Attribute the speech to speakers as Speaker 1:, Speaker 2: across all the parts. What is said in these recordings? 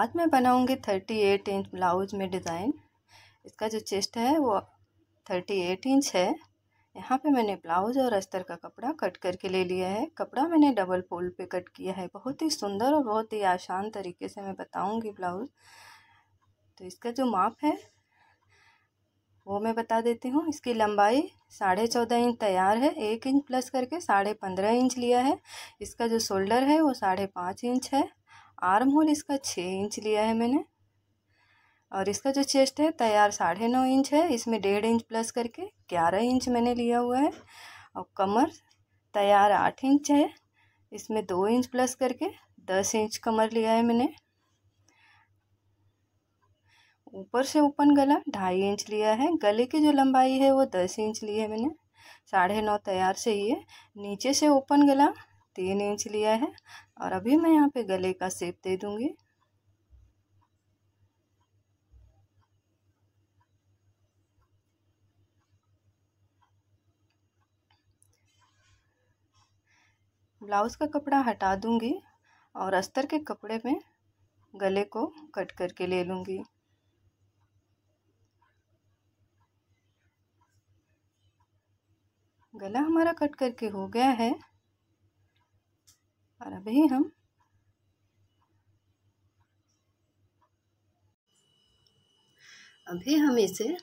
Speaker 1: आज मैं बनाऊंगी थर्टी एट इंच ब्लाउज में डिज़ाइन इसका जो चेस्ट है वो थर्टी एट इंच है यहाँ पे मैंने ब्लाउज और अस्तर का कपड़ा कट करके ले लिया है कपड़ा मैंने डबल फोल्ड पे कट किया है बहुत ही सुंदर और बहुत ही आसान तरीके से मैं बताऊंगी ब्लाउज तो इसका जो माप है वो मैं बता देती हूँ इसकी लंबाई साढ़े चौदह इंच तैयार है एक इंच प्लस करके साढ़े पंद्रह इंच लिया है इसका जो शोल्डर है वो साढ़े पाँच इंच है आर्म होल इसका छः इंच लिया है मैंने और इसका जो चेस्ट है तैयार साढ़े नौ इंच है इसमें डेढ़ इंच प्लस करके ग्यारह इंच मैंने लिया हुआ है और कमर तैयार आठ इंच है इसमें दो इंच प्लस करके दस इंच कमर लिया है मैंने ऊपर से ओपन गला ढाई इंच लिया है गले की जो लंबाई है वो दस इंच ली है मैंने साढ़े नौ तैयार से ही है नीचे से ओपन गला तीन इंच लिया है और अभी मैं यहाँ पे गले का सेप दे दूंगी ब्लाउज़ का कपड़ा हटा दूंगी और अस्तर के कपड़े में गले को कट करके ले लूंगी गला हमारा कट करके हो गया है और अभी हम अभी हम इसे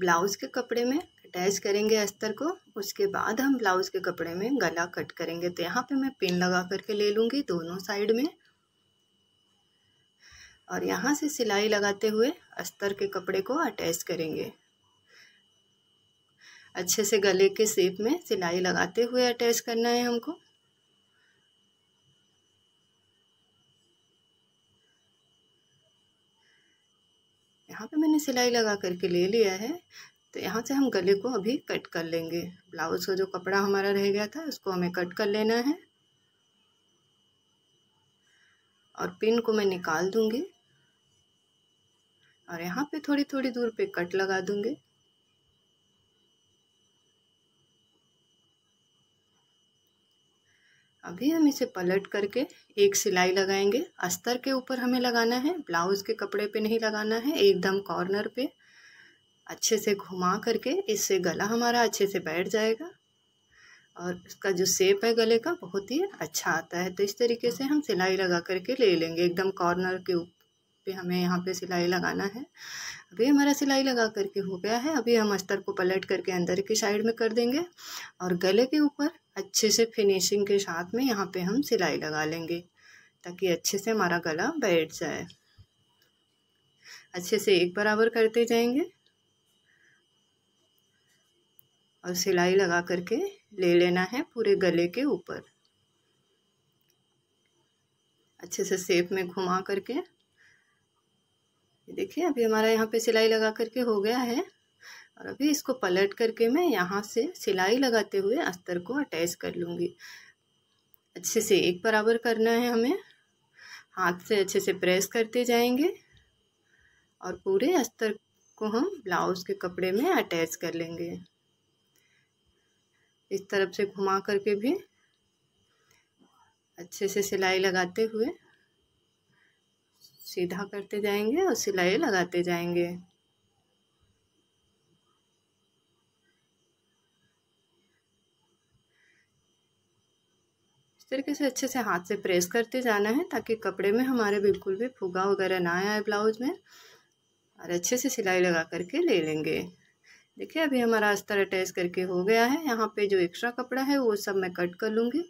Speaker 1: ब्लाउज़ के कपड़े में अटैच करेंगे अस्तर को उसके बाद हम ब्लाउज़ के कपड़े में गला कट करेंगे तो यहाँ पे मैं पिन लगा करके ले लूँगी दोनों साइड में और यहाँ से सिलाई लगाते हुए अस्तर के कपड़े को अटैच करेंगे अच्छे से गले के शेप में सिलाई लगाते हुए अटैच करना है हमको यहाँ पे मैंने सिलाई लगा करके ले लिया है तो यहाँ से हम गले को अभी कट कर लेंगे ब्लाउज़ का जो कपड़ा हमारा रह गया था उसको हमें कट कर लेना है और पिन को मैं निकाल दूँगी और यहाँ पे थोड़ी थोड़ी दूर पे कट लगा दूँगी अभी हम इसे पलट करके एक सिलाई लगाएंगे अस्तर के ऊपर हमें लगाना है ब्लाउज़ के कपड़े पे नहीं लगाना है एकदम कॉर्नर पे अच्छे से घुमा करके इससे गला हमारा अच्छे से बैठ जाएगा और इसका जो शेप है गले का बहुत ही अच्छा आता है तो इस तरीके से हम सिलाई लगा करके ले लेंगे एकदम कॉर्नर के ऊपर पे हमें यहाँ पे सिलाई लगाना है अभी हमारा सिलाई लगा करके हो गया है अभी हम अस्तर को पलट करके अंदर की साइड में कर देंगे और गले के ऊपर अच्छे से फिनिशिंग के साथ में यहाँ पे हम सिलाई लगा लेंगे ताकि अच्छे से हमारा गला बैठ जाए अच्छे से एक बराबर करते जाएंगे और सिलाई लगा करके ले लेना है पूरे गले के ऊपर अच्छे से सेप में घुमा करके देखिए अभी हमारा यहाँ पे सिलाई लगा करके हो गया है और अभी इसको पलट करके मैं यहाँ से सिलाई लगाते हुए अस्तर को अटैच कर लूँगी अच्छे से एक बराबर करना है हमें हाथ से अच्छे से प्रेस करते जाएंगे और पूरे अस्तर को हम ब्लाउज़ के कपड़े में अटैच कर लेंगे इस तरफ से घुमा करके भी अच्छे से सिलाई लगाते हुए सीधा करते जाएंगे और सिलाई लगाते जाएंगे तरीके से अच्छे से हाथ से प्रेस करते जाना है ताकि कपड़े में हमारे बिल्कुल भी फुगा वगैरह ना आए ब्लाउज में और अच्छे से सिलाई लगा करके ले लेंगे देखिए अभी हमारा अस्तर अटैच करके हो गया है यहाँ पे जो एक्स्ट्रा कपड़ा है वो सब मैं कट कर लूँगी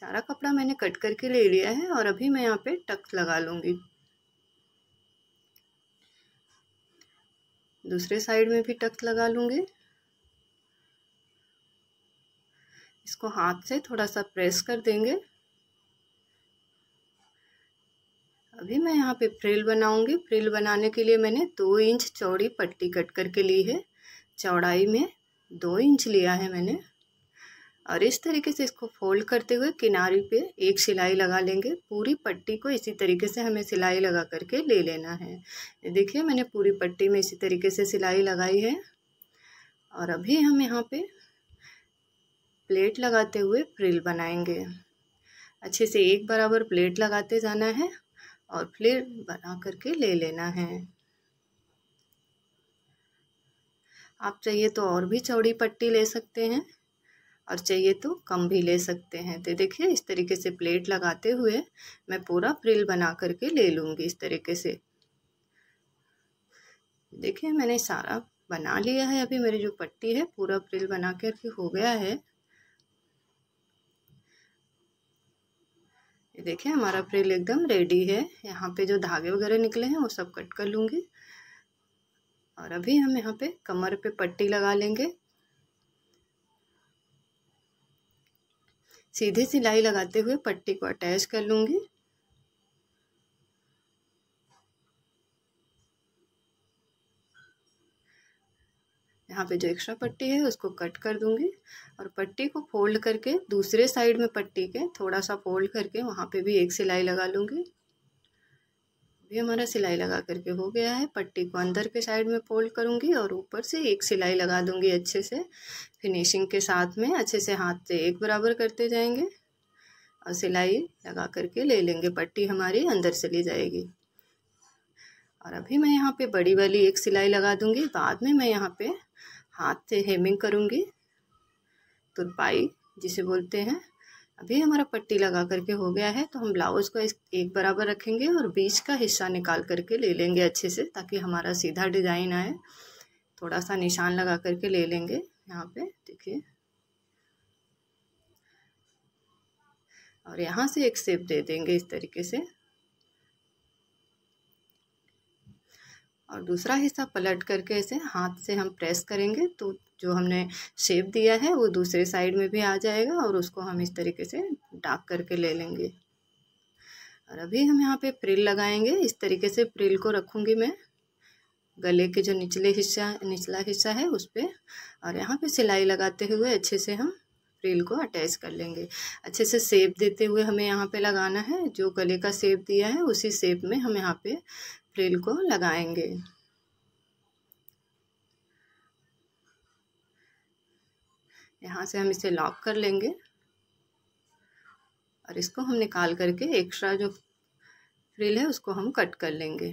Speaker 1: सारा कपड़ा मैंने कट करके ले लिया है और अभी मैं यहाँ पे टक्स लगा लूँगी दूसरे साइड में भी टक्स लगा लूँगी इसको हाथ से थोड़ा सा प्रेस कर देंगे अभी मैं यहाँ पे फ्रिल बनाऊंगी फ्रिल बनाने के लिए मैंने दो इंच चौड़ी पट्टी कट करके ली है चौड़ाई में दो इंच लिया है मैंने और इस तरीके से इसको फोल्ड करते हुए किनारे पे एक सिलाई लगा लेंगे पूरी पट्टी को इसी तरीके से हमें सिलाई लगा करके ले लेना है देखिए मैंने पूरी पट्टी में इसी तरीके से सिलाई लगाई है और अभी हम यहाँ पे प्लेट लगाते हुए फ्रिल बनाएंगे अच्छे से एक बराबर प्लेट लगाते जाना है और फिर बना करके ले लेना है आप चाहिए तो और भी चौड़ी पट्टी ले सकते हैं और चाहिए तो कम भी ले सकते हैं तो देखिए इस तरीके से प्लेट लगाते हुए मैं पूरा फ्रिल बना करके ले लूँगी इस तरीके से देखिए मैंने सारा बना लिया है अभी मेरी जो पट्टी है पूरा फ्रिल बना करके हो गया है देखिए हमारा फ्रिल एकदम रेडी है यहाँ पे जो धागे वगैरह निकले हैं वो सब कट कर लूँगी और अभी हम यहाँ पे कमर पे पट्टी लगा लेंगे सीधे सिलाई लगाते हुए पट्टी को अटैच कर लूँगी यहाँ पे जो एक्स्ट्रा पट्टी है उसको कट कर दूँगी और पट्टी को फोल्ड करके दूसरे साइड में पट्टी के थोड़ा सा फोल्ड करके वहाँ पे भी एक सिलाई लगा लूँगी अभी हमारा सिलाई लगा करके हो गया है पट्टी को अंदर के साइड में फोल्ड करूँगी और ऊपर से एक सिलाई लगा दूँगी अच्छे से फिनिशिंग के साथ में अच्छे से हाथ से एक बराबर करते जाएंगे और सिलाई लगा करके ले लेंगे पट्टी हमारी अंदर चली जाएगी और अभी मैं यहाँ पे बड़ी वाली एक सिलाई लगा दूँगी बाद में मैं यहाँ पे हाथ से हेमिंग करूँगी तुरपाई जिसे बोलते हैं अभी हमारा पट्टी लगा करके हो गया है तो हम ब्लाउज़ को एक बराबर रखेंगे और बीच का हिस्सा निकाल करके ले लेंगे अच्छे से ताकि हमारा सीधा डिज़ाइन आए थोड़ा सा निशान लगा करके ले लेंगे यहाँ पे देखिए और यहाँ से एक सेप दे देंगे इस तरीके से और दूसरा हिस्सा पलट करके इसे हाथ से हम प्रेस करेंगे तो जो हमने शेप दिया है वो दूसरे साइड में भी आ जाएगा और उसको हम इस तरीके से डाक करके ले लेंगे और अभी हम यहाँ पे प्रिल लगाएंगे इस तरीके से प्रिल को रखूँगी मैं गले के जो निचले हिस्सा निचला हिस्सा है उस पर और यहाँ पे सिलाई लगाते हुए अच्छे से हम प्रिल को अटैच कर लेंगे अच्छे से सेप देते हुए हमें यहाँ पे लगाना है जो गले का सेप दिया है उसी सेप में हम यहाँ पे प्लेन को लगाएंगे यहाँ से हम इसे लॉक कर लेंगे और इसको हम निकाल करके एक्स्ट्रा जो फ्रिल है उसको हम कट कर लेंगे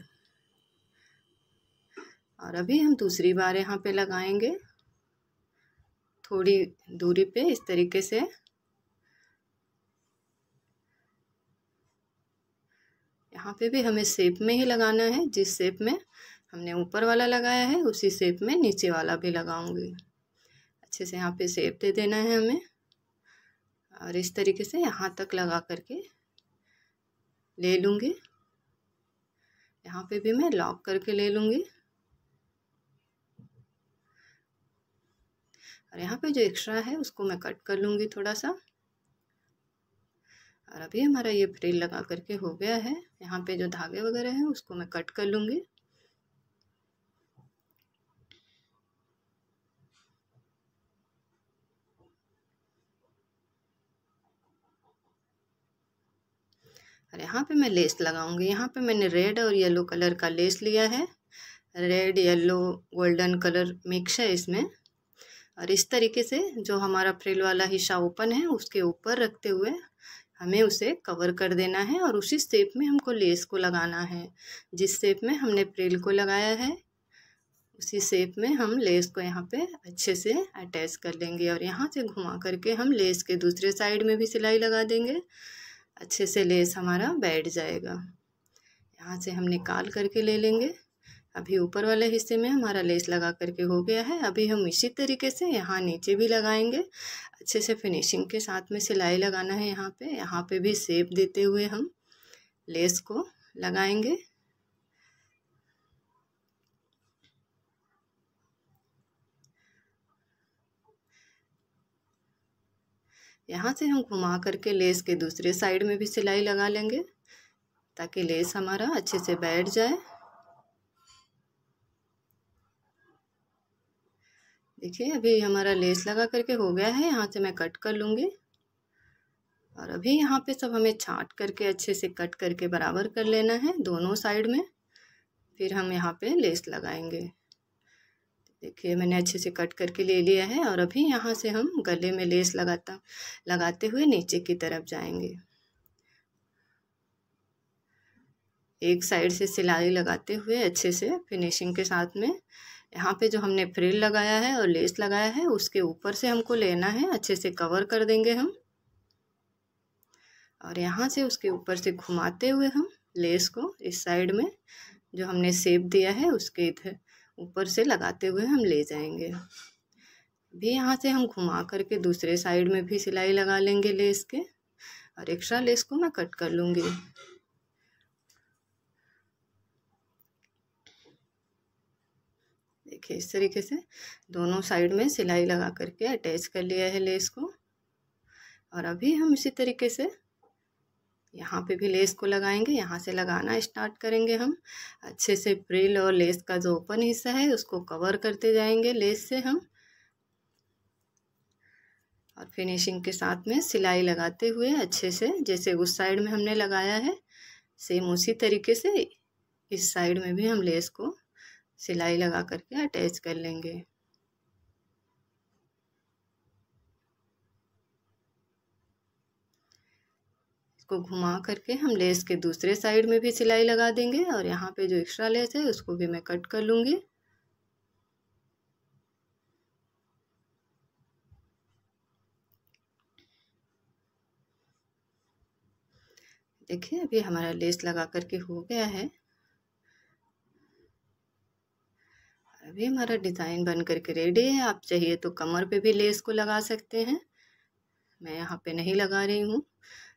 Speaker 1: और अभी हम दूसरी बार यहाँ पे लगाएंगे थोड़ी दूरी पे इस तरीके से यहाँ पे भी हमें सेप में ही लगाना है जिस सेप में हमने ऊपर वाला लगाया है उसी सेप में नीचे वाला भी लगाऊंगी अच्छे से यहाँ पे सेप दे देना है हमें और इस तरीके से यहाँ तक लगा करके ले लूँगी यहाँ पे भी मैं लॉक करके ले लूँगी और यहाँ पे जो एक्स्ट्रा है उसको मैं कट कर लूँगी थोड़ा सा और अभी हमारा ये फ्रिल लगा करके हो गया है यहाँ पे जो धागे वगैरह हैं उसको मैं कट कर लूँगी और यहाँ पे मैं लेस लगाऊंगी यहाँ पे मैंने रेड और येलो कलर का लेस लिया है red yellow golden colour mix है इसमें और इस तरीके से जो हमारा फ्रिल वाला हिस्सा ओपन है उसके ऊपर रखते हुए हमें उसे कवर कर देना है और उसी स्टेप में हमको लेस को लगाना है जिस स्टेप में हमने प्रेल को लगाया है उसी शेप में हम लेस को यहाँ पे अच्छे से अटैच कर लेंगे और यहाँ से घुमा करके हम लेस के दूसरे साइड में भी सिलाई लगा देंगे अच्छे से लेस हमारा बैठ जाएगा यहाँ से हम निकाल करके ले लेंगे अभी ऊपर वाले हिस्से में हमारा लेस लगा करके हो गया है अभी हम इसी तरीके से यहाँ नीचे भी लगाएंगे अच्छे से फिनिशिंग के साथ में सिलाई लगाना है यहाँ पे यहाँ पे भी सेप देते हुए हम लेस को लगाएंगे यहाँ से हम घुमा करके लेस के दूसरे साइड में भी सिलाई लगा लेंगे ताकि लेस हमारा अच्छे से बैठ जाए देखिए अभी हमारा लेस लगा करके हो गया है यहाँ से मैं कट कर लूँगी और अभी यहाँ पे सब हमें छाट करके अच्छे से कट करके बराबर कर लेना है दोनों साइड में फिर हम यहाँ पे लेस लगाएंगे देखिए मैंने अच्छे से कट करके ले लिया है और अभी यहाँ से हम गले में लेस लगाता लगाते हुए नीचे की तरफ जाएंगे एक साइड से सिलाई लगाते हुए अच्छे से फिनिशिंग के साथ में यहाँ पे जो हमने फ्रिल लगाया है और लेस लगाया है उसके ऊपर से हमको लेना है अच्छे से कवर कर देंगे हम और यहाँ से उसके ऊपर से घुमाते हुए हम लेस को इस साइड में जो हमने सेप दिया है उसके इधर ऊपर से लगाते हुए हम ले जाएंगे भी यहाँ से हम घुमा करके दूसरे साइड में भी सिलाई लगा लेंगे लेस के और एक्स्ट्रा लेस को मैं कट कर लूँगी देखिए इस तरीके से दोनों साइड में सिलाई लगा करके अटैच कर लिया है लेस को और अभी हम इसी तरीके से यहाँ पे भी लेस को लगाएंगे यहाँ से लगाना स्टार्ट करेंगे हम अच्छे से प्रिल और लेस का जो ओपन हिस्सा है उसको कवर करते जाएंगे लेस से हम और फिनिशिंग के साथ में सिलाई लगाते हुए अच्छे से जैसे उस साइड में हमने लगाया है सेम उसी तरीके से इस साइड में भी हम लेस को सिलाई लगा करके अटैच कर लेंगे इसको घुमा करके हम लेस के दूसरे साइड में भी सिलाई लगा देंगे और यहाँ पे जो एक्स्ट्रा लेस है उसको भी मैं कट कर लूँगी देखिए अभी हमारा लेस लगा करके हो गया है अभी हमारा डिज़ाइन बन करके रेडी है आप चाहिए तो कमर पे भी लेस को लगा सकते हैं मैं यहाँ पे नहीं लगा रही हूँ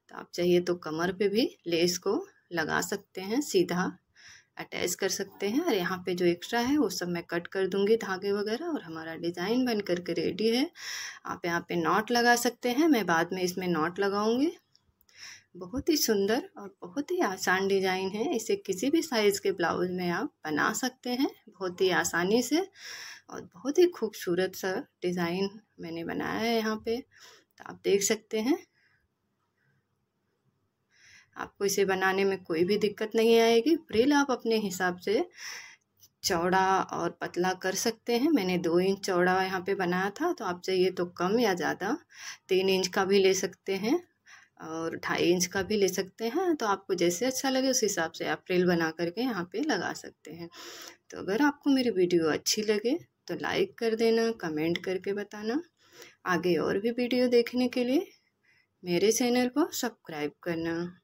Speaker 1: तो आप चाहिए तो कमर पे भी लेस को लगा सकते हैं सीधा अटैच कर सकते हैं और यहाँ पे जो एक्स्ट्रा है वो सब मैं कट कर दूंगी धागे वगैरह और हमारा डिज़ाइन बन करके रेडी है आप यहाँ पे नॉट लगा सकते हैं मैं बाद में इसमें नॉट लगाऊंगी बहुत ही सुंदर और बहुत ही आसान डिज़ाइन है इसे किसी भी साइज़ के ब्लाउज में आप बना सकते हैं बहुत ही आसानी से और बहुत ही खूबसूरत सा डिज़ाइन मैंने बनाया है यहाँ पे तो आप देख सकते हैं आपको इसे बनाने में कोई भी दिक्कत नहीं आएगी फ्रिल आप अपने हिसाब से चौड़ा और पतला कर सकते हैं मैंने दो इंच चौड़ा यहाँ पे बनाया था तो आप चाहिए तो कम या ज़्यादा तीन इंच का भी ले सकते हैं और ढाई इंच का भी ले सकते हैं तो आपको जैसे अच्छा लगे उस हिसाब से आप रेल बना करके यहाँ पे लगा सकते हैं तो अगर आपको मेरी वीडियो अच्छी लगे तो लाइक कर देना कमेंट करके बताना आगे और भी वीडियो देखने के लिए मेरे चैनल को सब्सक्राइब करना